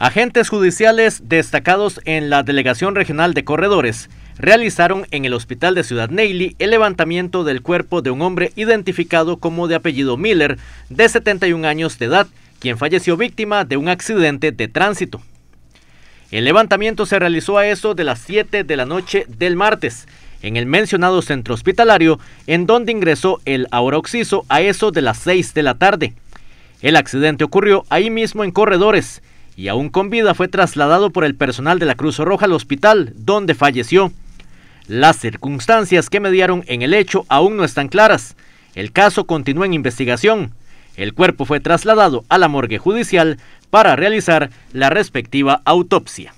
Agentes judiciales destacados en la Delegación Regional de Corredores realizaron en el Hospital de Ciudad Neily el levantamiento del cuerpo de un hombre identificado como de apellido Miller, de 71 años de edad, quien falleció víctima de un accidente de tránsito. El levantamiento se realizó a eso de las 7 de la noche del martes en el mencionado centro hospitalario, en donde ingresó el ahora occiso a eso de las 6 de la tarde. El accidente ocurrió ahí mismo en corredores, y aún con vida fue trasladado por el personal de la Cruz Roja al hospital, donde falleció. Las circunstancias que mediaron en el hecho aún no están claras. El caso continúa en investigación. El cuerpo fue trasladado a la morgue judicial para realizar la respectiva autopsia.